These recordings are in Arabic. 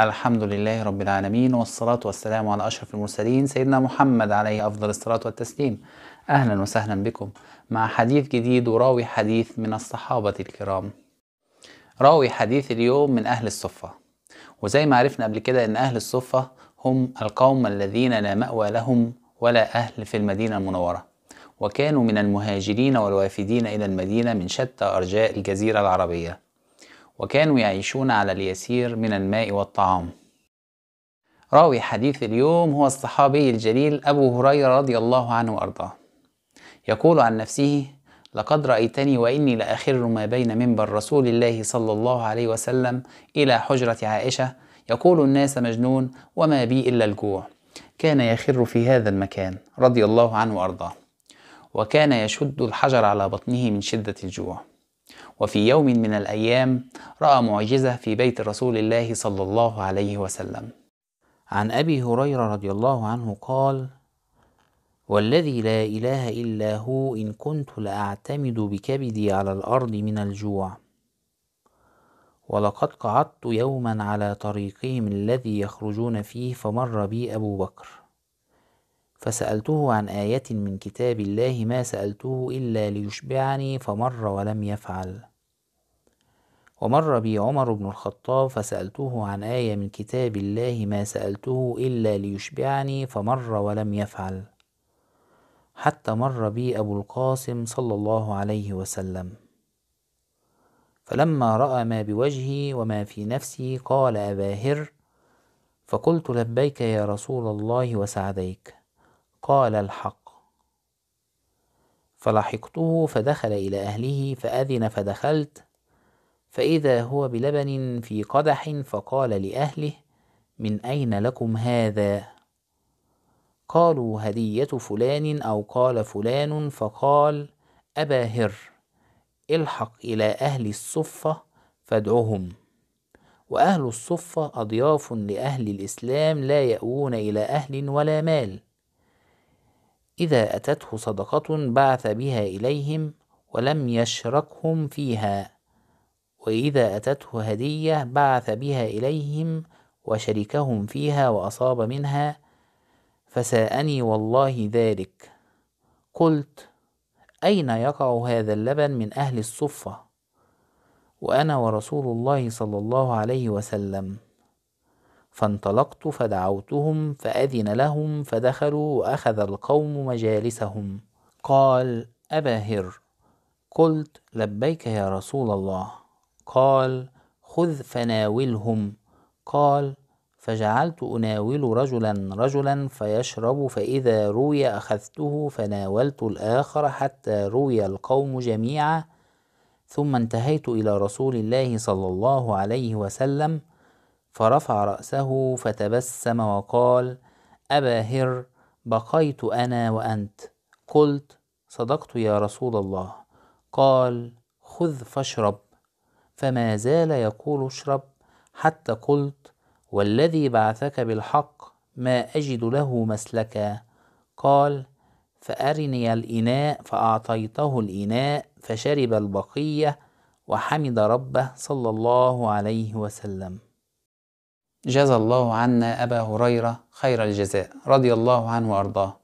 الحمد لله رب العالمين والصلاة والسلام على أشرف المرسلين سيدنا محمد عليه أفضل الصلاة والتسليم أهلا وسهلا بكم مع حديث جديد وراوي حديث من الصحابة الكرام راوي حديث اليوم من أهل الصفة وزي ما عرفنا قبل كده أن أهل الصفة هم القوم الذين لا مأوى لهم ولا أهل في المدينة المنورة وكانوا من المهاجرين والوافدين إلى المدينة من شتى أرجاء الجزيرة العربية وكانوا يعيشون على اليسير من الماء والطعام راوي حديث اليوم هو الصحابي الجليل أبو هريرة رضي الله عنه وأرضاه يقول عن نفسه لقد رأيتني وإني لأخر ما بين منبر رسول الله صلى الله عليه وسلم إلى حجرة عائشة يقول الناس مجنون وما بي إلا الجوع كان يخر في هذا المكان رضي الله عنه وأرضاه وكان يشد الحجر على بطنه من شدة الجوع وفي يوم من الأيام رأى معجزة في بيت رسول الله صلى الله عليه وسلم عن أبي هريرة رضي الله عنه قال والذي لا إله إلا هو إن كنت لأعتمد بكبدي على الأرض من الجوع ولقد قعدت يوما على طريقهم الذي يخرجون فيه فمر بي أبو بكر فسألته عن آية من كتاب الله ما سألته إلا ليشبعني فمر ولم يفعل ومر بي عمر بن الخطاب فسألته عن آية من كتاب الله ما سألته إلا ليشبعني فمر ولم يفعل حتى مر بي أبو القاسم صلى الله عليه وسلم فلما رأى ما بوجهي وما في نفسي قال أباهر فقلت لبيك يا رسول الله وسعديك قال الحق فلحقته فدخل إلى أهله فأذن فدخلت فإذا هو بلبن في قدح فقال لأهله من أين لكم هذا؟ قالوا هدية فلان أو قال فلان فقال أبا هر الحق إلى أهل الصفة فادعهم وأهل الصفة أضياف لأهل الإسلام لا يأوون إلى أهل ولا مال إذا أتته صدقة بعث بها إليهم ولم يشركهم فيها وإذا أتته هدية بعث بها إليهم وشركهم فيها وأصاب منها فساءني والله ذلك قلت أين يقع هذا اللبن من أهل الصفة وأنا ورسول الله صلى الله عليه وسلم فانطلقت فدعوتهم فأذن لهم فدخلوا وأخذ القوم مجالسهم قال أبا هر قلت لبيك يا رسول الله قال خذ فناولهم قال فجعلت أناول رجلا رجلا فيشرب فإذا روي أخذته فناولت الآخر حتى روي القوم جميعا ثم انتهيت إلى رسول الله صلى الله عليه وسلم فرفع رأسه فتبسم وقال أبا هر بقيت أنا وأنت قلت صدقت يا رسول الله قال خذ فاشرب فما زال يقول اشرب حتى قلت والذي بعثك بالحق ما أجد له مسلكا قال فأرني الإناء فأعطيته الإناء فشرب البقية وحمد ربه صلى الله عليه وسلم جزى الله عنا أبا هريرة خير الجزاء رضي الله عنه وأرضاه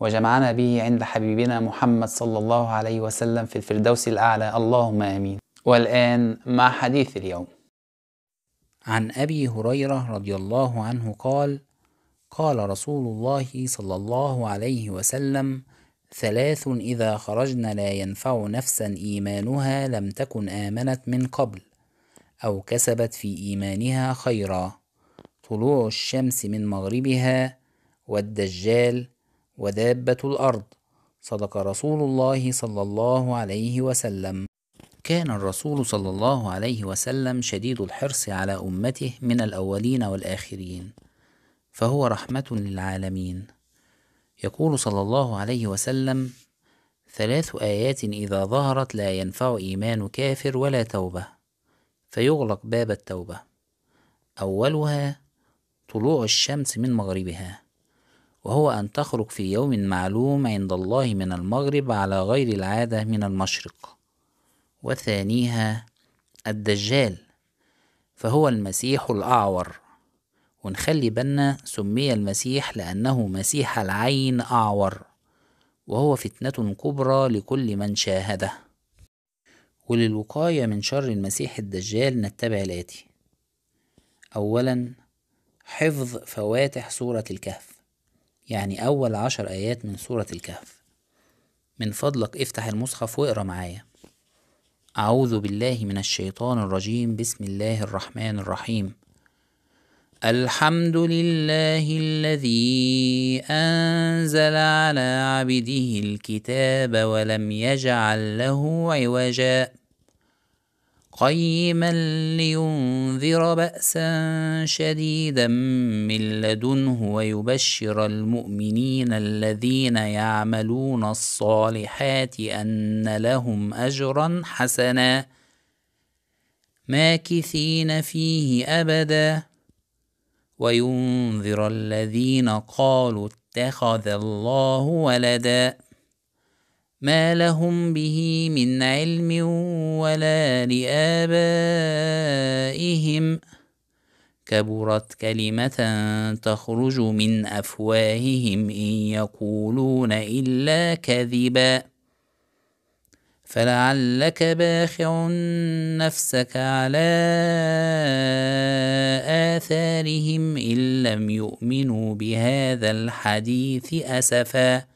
وجمعنا به عند حبيبنا محمد صلى الله عليه وسلم في الفردوس الأعلى اللهم آمين والآن مع حديث اليوم عن أبي هريرة رضي الله عنه قال قال رسول الله صلى الله عليه وسلم ثلاث إذا خرجنا لا ينفع نفسا إيمانها لم تكن آمنت من قبل أو كسبت في إيمانها خيرًا طلوع الشمس من مغربها والدجال ودابة الأرض صدق رسول الله صلى الله عليه وسلم كان الرسول صلى الله عليه وسلم شديد الحرص على أمته من الأولين والآخرين فهو رحمة للعالمين يقول صلى الله عليه وسلم ثلاث آيات إذا ظهرت لا ينفع إيمان كافر ولا توبة فيغلق باب التوبة أولها طلوع الشمس من مغربها وهو أن تخرج في يوم معلوم عند الله من المغرب على غير العادة من المشرق وثانيها الدجال فهو المسيح الأعور ونخلي بالنا سمي المسيح لأنه مسيح العين أعور وهو فتنة كبرى لكل من شاهده وللوقاية من شر المسيح الدجال نتبع الآتي أولا حفظ فواتح سورة الكهف يعني أول عشر آيات من سورة الكهف من فضلك افتح المصحف واقرا معايا أعوذ بالله من الشيطان الرجيم بسم الله الرحمن الرحيم الحمد لله الذي أنزل على عبده الكتاب ولم يجعل له عوجاً قيما لينذر باسا شديدا من لدنه ويبشر المؤمنين الذين يعملون الصالحات ان لهم اجرا حسنا ماكثين فيه ابدا وينذر الذين قالوا اتخذ الله ولدا ما لهم به من علم ولا لآبائهم كبرت كلمة تخرج من أفواههم إن يقولون إلا كذبا فلعلك باخع نفسك على آثارهم إن لم يؤمنوا بهذا الحديث أسفاً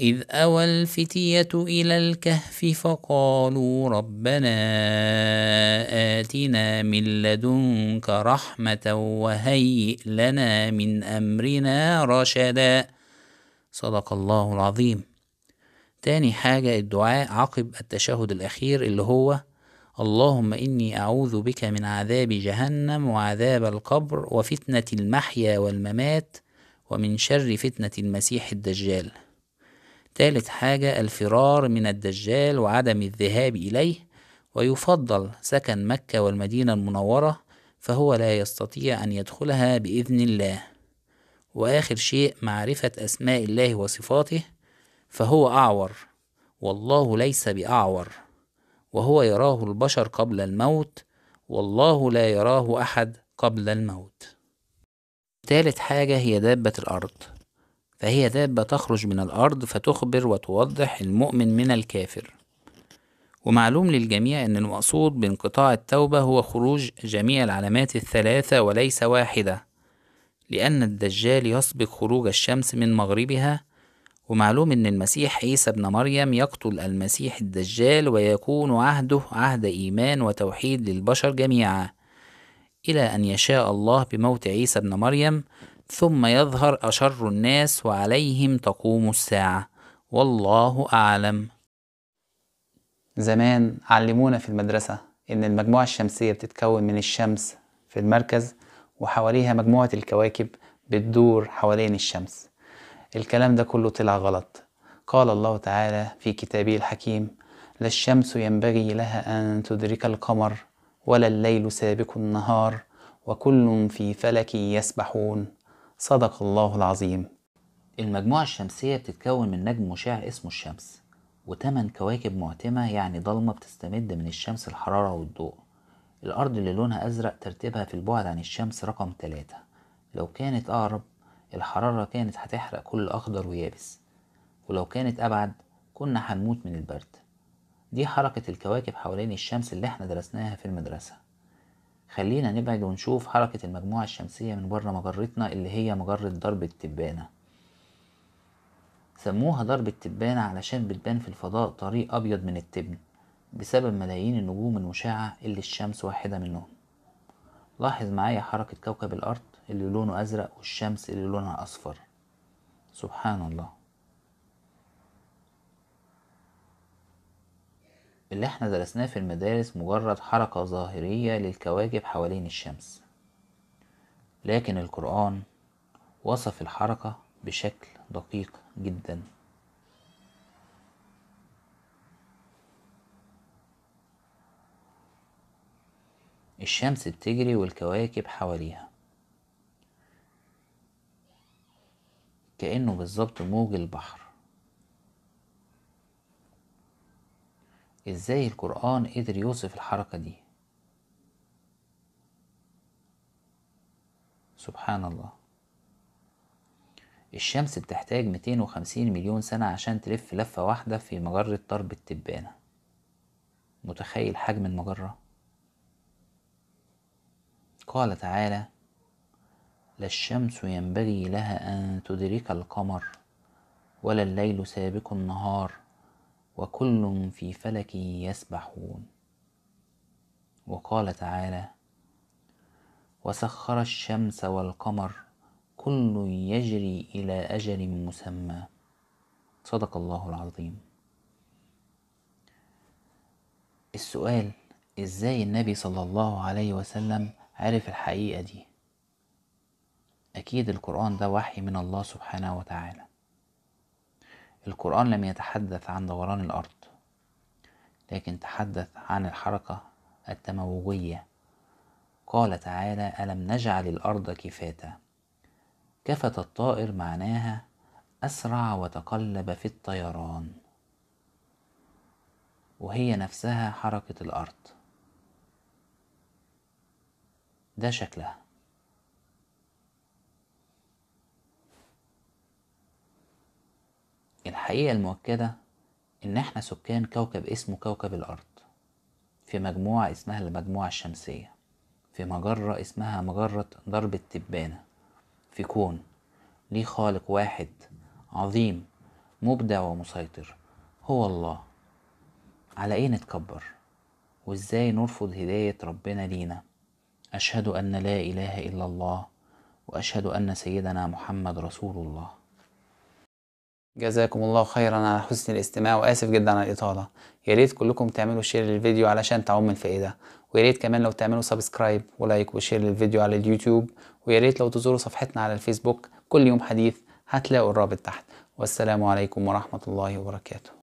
إذ أوى الفتية إلى الكهف فقالوا ربنا آتنا من لدنك رحمة وهيئ لنا من أمرنا رشدا صدق الله العظيم تاني حاجة الدعاء عقب التشهد الأخير اللي هو اللهم إني أعوذ بك من عذاب جهنم وعذاب القبر وفتنة المحيا والممات ومن شر فتنة المسيح الدجال تالت حاجة الفرار من الدجال وعدم الذهاب إليه ويفضل سكن مكة والمدينة المنورة فهو لا يستطيع أن يدخلها بإذن الله وآخر شيء معرفة أسماء الله وصفاته فهو أعور والله ليس بأعور وهو يراه البشر قبل الموت والله لا يراه أحد قبل الموت تالت حاجة هي دابة الأرض فهي دابة تخرج من الأرض فتخبر وتوضح المؤمن من الكافر ومعلوم للجميع أن المقصود بانقطاع التوبة هو خروج جميع العلامات الثلاثة وليس واحدة لأن الدجال يسبق خروج الشمس من مغربها ومعلوم أن المسيح عيسى ابن مريم يقتل المسيح الدجال ويكون عهده عهد إيمان وتوحيد للبشر جميعا إلى أن يشاء الله بموت عيسى ابن مريم ثم يظهر أشر الناس وعليهم تقوم الساعة والله أعلم زمان علمونا في المدرسة إن المجموعة الشمسية بتتكون من الشمس في المركز وحواليها مجموعة الكواكب بتدور حوالين الشمس الكلام ده كله طلع غلط قال الله تعالى في كتابه الحكيم لا الشمس ينبغي لها أن تدرك القمر ولا الليل سابق النهار وكل في فلك يسبحون صدق الله العظيم المجموعة الشمسية بتتكون من نجم مشع اسمه الشمس وتمن كواكب معتمة يعني ضلمة بتستمد من الشمس الحرارة والضوء الأرض اللي لونها أزرق ترتيبها في البعد عن الشمس رقم تلاتة لو كانت أقرب الحرارة كانت هتحرق كل أخضر ويابس ولو كانت أبعد كنا هنموت من البرد دي حركة الكواكب حوالين الشمس اللي احنا درسناها في المدرسة خلينا نبعد ونشوف حركة المجموعة الشمسية من بره مجرتنا اللي هي مجرة درب التبانة سموها درب التبانة علشان بتبان في الفضاء طريق أبيض من التبن بسبب ملايين النجوم المشعة اللي الشمس واحدة منهم لاحظ معايا حركة كوكب الأرض اللي لونه أزرق والشمس اللي لونها أصفر سبحان الله اللي احنا درسناه في المدارس مجرد حركة ظاهرية للكواكب حوالين الشمس لكن القرآن وصف الحركة بشكل دقيق جدا الشمس بتجري والكواكب حواليها كأنه بالظبط موج البحر ازاي القرآن قدر يوصف الحركة دي سبحان الله الشمس بتحتاج 250 مليون سنة عشان تلف لفة واحدة في مجرة طرب التبانة متخيل حجم المجرة قال تعالى لا الشمس ينبغي لها أن تدرك القمر ولا الليل سابق النهار وكل في فلك يسبحون وقال تعالى وسخر الشمس والقمر كل يجري الى اجل مسمى صدق الله العظيم السؤال ازاي النبي صلى الله عليه وسلم عرف الحقيقه دي اكيد القران ده وحي من الله سبحانه وتعالى القرآن لم يتحدث عن دوران الأرض لكن تحدث عن الحركة التموجية قال تعالى ألم نجعل الأرض كفاتا كفت الطائر معناها أسرع وتقلب في الطيران وهي نفسها حركة الأرض ده شكلها الحقيقة المؤكدة إن إحنا سكان كوكب اسمه كوكب الأرض في مجموعة اسمها المجموعة الشمسية في مجرة اسمها مجرة درب التبانة في كون ليه خالق واحد عظيم مبدع ومسيطر هو الله على ايه نتكبر وازاي نرفض هداية ربنا لينا أشهد أن لا إله إلا الله وأشهد أن سيدنا محمد رسول الله جزاكم الله خيرا على حسن الاستماع واسف جدا على الاطاله يا ريت كلكم تعملوا شير للفيديو علشان تعم الفائده ويا ريت كمان لو تعملوا سبسكرايب ولايك وشير للفيديو على اليوتيوب ويا ريت لو تزوروا صفحتنا على الفيسبوك كل يوم حديث هتلاقوا الرابط تحت والسلام عليكم ورحمه الله وبركاته